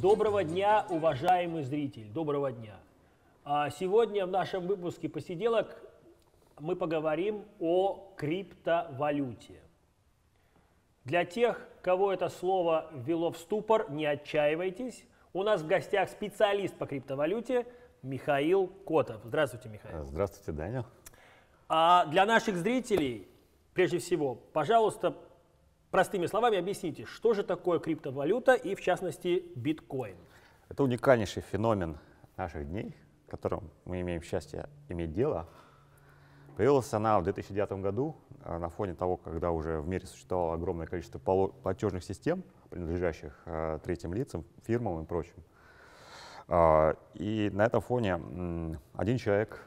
Доброго дня, уважаемый зритель, доброго дня. А, сегодня в нашем выпуске посиделок мы поговорим о криптовалюте. Для тех, кого это слово ввело в ступор, не отчаивайтесь. У нас в гостях специалист по криптовалюте Михаил Котов. Здравствуйте, Михаил. А, здравствуйте, Данил. А для наших зрителей, прежде всего, пожалуйста, Простыми словами объясните, что же такое криптовалюта и, в частности, биткоин? Это уникальнейший феномен наших дней, которым мы имеем счастье иметь дело. Появилась она в 2009 году э, на фоне того, когда уже в мире существовало огромное количество платежных систем, принадлежащих э, третьим лицам, фирмам и прочим. Э, и на этом фоне один человек,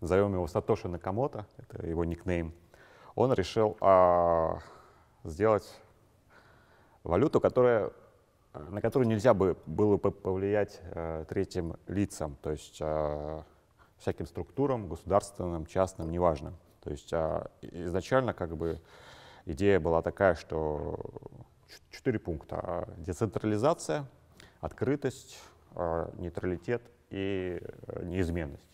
назовем его Сатоши Накамото, это его никнейм, он решил а, сделать валюту, которая, на которую нельзя бы, было бы повлиять а, третьим лицам, то есть а, всяким структурам, государственным, частным, неважно. То есть а, изначально как бы идея была такая, что четыре пункта. А, децентрализация, открытость, а, нейтралитет и э, неизменность.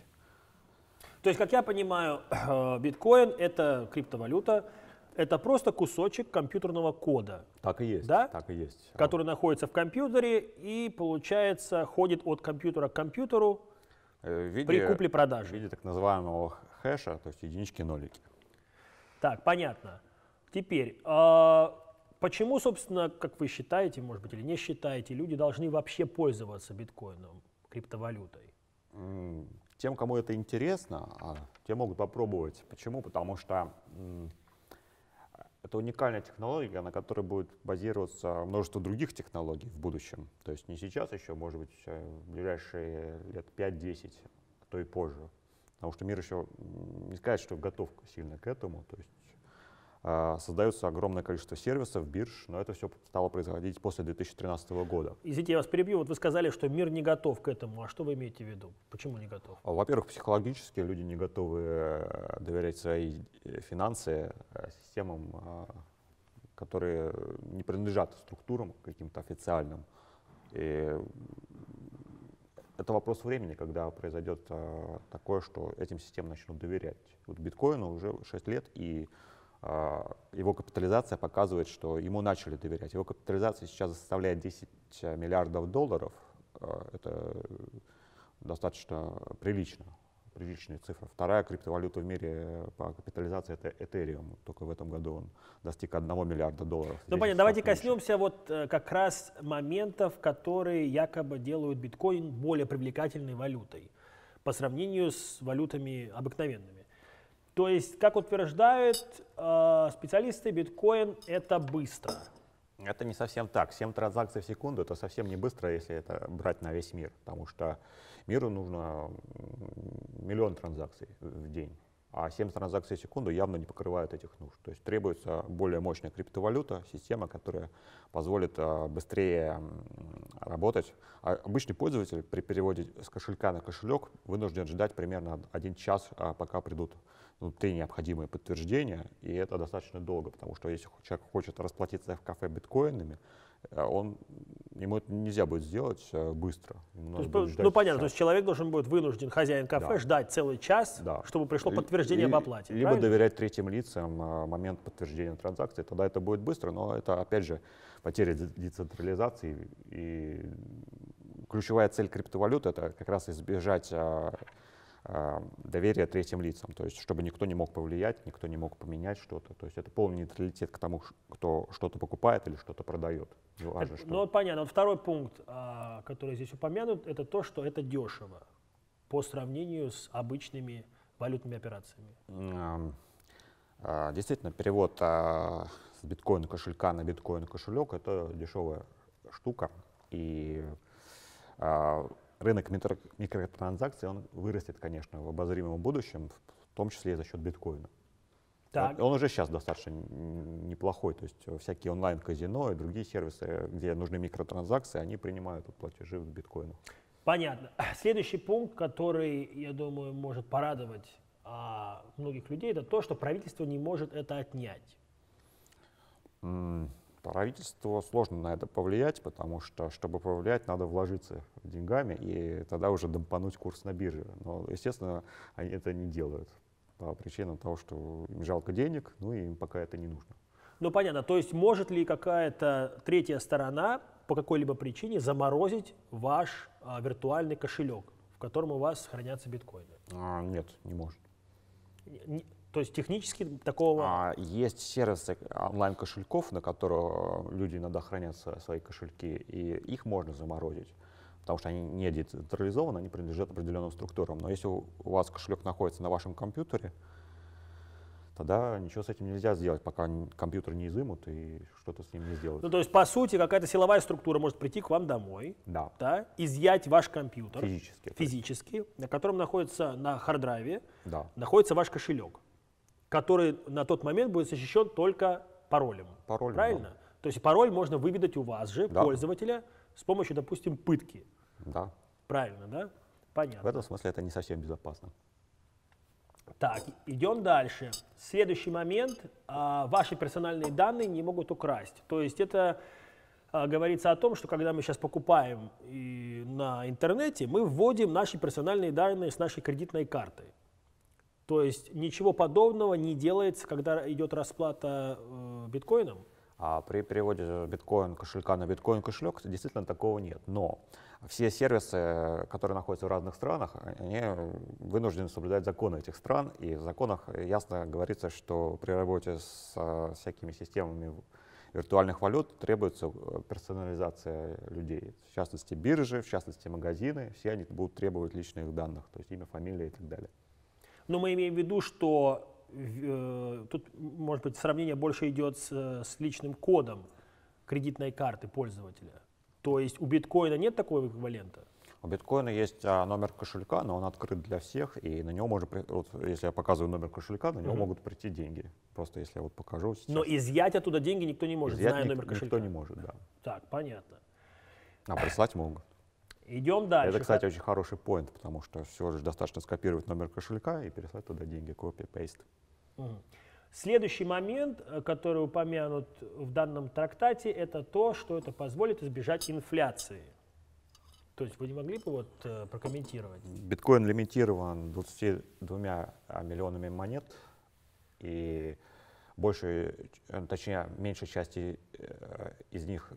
То есть, как я понимаю, биткоин это криптовалюта, это просто кусочек компьютерного кода. Так и есть. Да? Так и есть. Который находится в компьютере и, получается, ходит от компьютера к компьютеру э, виде, при купле-продаже. В виде так называемого хэша, то есть единички нолики. Так, понятно. Теперь, э, почему, собственно, как вы считаете, может быть, или не считаете, люди должны вообще пользоваться биткоином, криптовалютой? Тем, кому это интересно, а те могут попробовать. Почему? Потому что это уникальная технология, на которой будет базироваться множество других технологий в будущем. То есть не сейчас еще, может быть, э, в ближайшие лет 5-10, а то и позже. Потому что мир еще, не сказать, что готов сильно к этому. То есть а, создается огромное количество сервисов, бирж, но это все стало происходить после 2013 года. Извините, я вас перебью. Вот вы сказали, что мир не готов к этому. А что вы имеете в виду? Почему не готов? А, во-первых, психологически люди не готовы э, доверять свои э, финансы э, системам, а, которые не принадлежат структурам каким-то официальным. И это вопрос времени, когда произойдет такое, что этим системам начнут доверять. Вот биткоину уже 6 лет, и а, его капитализация показывает, что ему начали доверять. Его капитализация сейчас составляет 10 э, миллиардов долларов. А, это достаточно прилично, приличная цифра. Вторая криптовалюта в мире по капитализации это Ethereum. Только в этом году он достиг 1 миллиарда долларов. Ну понятно, давайте коснемся вот э, как раз моментов, которые якобы делают биткоин более привлекательной валютой по сравнению с валютами обыкновенными. То есть, как утверждают э, специалисты, биткоин это быстро. Это не совсем так. 7 транзакций в секунду это совсем не быстро, если это брать на весь мир, потому что миру нужно миллион транзакций в день а 7 транзакций в секунду явно не покрывают этих нужд. То есть требуется более мощная криптовалюта, система, которая позволит а, быстрее работать. А обычный пользователь при переводе с кошелька на кошелек вынужден ждать примерно один час, а, пока придут ну, три необходимые подтверждения, и это достаточно долго, потому что если человек хочет расплатиться в кафе биткоинами, а он ему это нельзя будет сделать э, быстро. то есть, ну, понятно, час. то есть человек должен будет вынужден, хозяин кафе, да. ждать целый час, да. чтобы пришло подтверждение об оплате. Либо правильно? доверять третьим лицам а, момент подтверждения транзакции, тогда это будет быстро, но это, опять же, потеря децентрализации. И ключевая цель криптовалюты – это как раз избежать а, а, доверие третьим лицам, то есть чтобы никто не мог повлиять, никто не мог поменять что-то. То есть это полный нейтралитет к тому, кто что-то покупает или что-то продает. Важно, что... Ну, понятно. Вот второй пункт, а, который здесь упомянут, это то, что это дешево по сравнению с обычными валютными операциями. А, действительно, перевод с биткоина кошелька на биткоин кошелек это дешевая штука. И рынок микротранзакций, он вырастет, конечно, в обозримом будущем, в том числе и за счет биткоина. Так. Он уже сейчас достаточно неплохой, то есть э, всякие онлайн-казино и другие сервисы, э, где нужны микротранзакции, они принимают платежи в биткоину. Понятно. Следующий пункт, который, я думаю, может порадовать а, многих людей, это то, что правительство не может это отнять. Правительству сложно на это повлиять, потому что, чтобы повлиять, надо вложиться деньгами и тогда уже дампануть курс на бирже. Но, естественно, они это не делают по причинам того, что им жалко денег, ну и им пока это не нужно. Ну понятно, то есть может ли какая-то третья сторона по какой-либо причине заморозить ваш а, виртуальный кошелек, в котором у вас хранятся биткоины? А, нет, не может. Не, не, то есть технически такого... А, есть сервисы онлайн-кошельков, на которых э, люди иногда хранят свои кошельки, и их можно заморозить, потому что они не децентрализованы, они принадлежат определенным структурам. Но если у вас кошелек находится на вашем компьютере, тогда ничего с этим нельзя сделать, пока компьютер не изымут и что-то с ним не сделают. Ну, то есть, по сути, какая-то силовая структура может прийти к вам домой, да. Да, изъять ваш компьютер физически, физически на котором находится на харддрайве, да. находится ваш кошелек который на тот момент будет защищен только паролем. Паролем. Правильно? Да. То есть пароль можно выведать у вас же, да. пользователя, с помощью, допустим, пытки. Да. Правильно, да? Понятно. В этом смысле это не совсем безопасно. Так, идем дальше. Следующий момент. А, ваши персональные данные не могут украсть. То есть это а, говорится о том, что когда мы сейчас покупаем и на интернете, мы вводим наши персональные данные с нашей кредитной карты. То есть ничего подобного не делается, когда идет расплата э, биткоином. А при переводе биткоин кошелька на биткоин кошелек действительно такого нет. Но все сервисы, которые находятся в разных странах, они вынуждены соблюдать законы этих стран. И в законах ясно говорится, что при работе с э, всякими системами виртуальных валют требуется э, персонализация людей. В частности, биржи, в частности, магазины, все они будут требовать личных данных, то есть имя, фамилия и так далее. Но мы имеем в виду, что э, тут, может быть, сравнение больше идет с, с личным кодом кредитной карты пользователя. То есть у биткоина нет такого эквивалента? У биткоина есть а, номер кошелька, но он открыт для всех, и на него можно, вот, если я показываю номер кошелька, на него mm-hmm. могут прийти деньги. Просто если я вот покажу. Сейчас. Но изъять оттуда деньги никто не может, изъять зная ник- номер кошелька. Никто не может, да. Так, понятно. А прислать могут. Идем дальше. Это, кстати, очень хороший поинт, потому что все же достаточно скопировать номер кошелька и переслать туда деньги, копия, пейст. Следующий момент, э, который упомянут в данном трактате, это то, что это позволит избежать инфляции. То есть вы не могли бы вот э, прокомментировать? Биткоин лимитирован 22 а, миллионами монет, и больше, точнее, меньшей части э, из них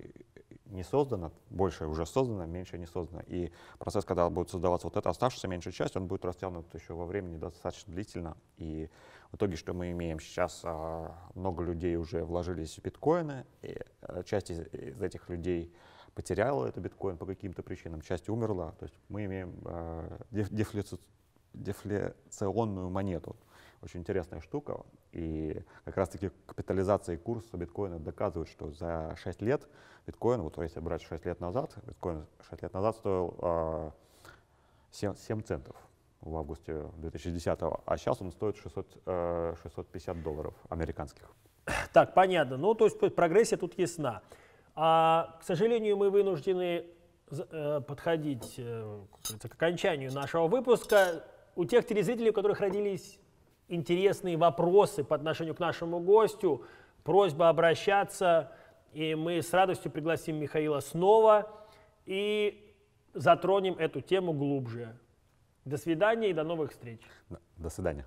не создано, больше уже создано, меньше не создано. И процесс, когда будет создаваться вот эта оставшаяся меньшая часть, он будет растянут еще во времени достаточно длительно. И в итоге, что мы имеем сейчас, а, много людей уже вложились в биткоины, и а, часть из, этих людей потеряла это биткоин по каким-то причинам, часть умерла. То есть мы имеем а, дефляционную монету. Очень интересная штука. И как раз-таки капитализация и курс биткоина доказывают, что за 6 лет биткоин, вот если брать 6 лет назад, биткоин 6 лет назад стоил э, 7, 7 центов в августе 2010 а сейчас он стоит 600, э, 650 долларов американских. Так, понятно. Ну, то есть прогрессия тут ясна. А, к сожалению, мы вынуждены э, подходить э, к окончанию нашего выпуска. У тех телезрителей, у которых родились интересные вопросы по отношению к нашему гостю, просьба обращаться, и мы с радостью пригласим Михаила снова и затронем эту тему глубже. До свидания и до новых встреч. До свидания.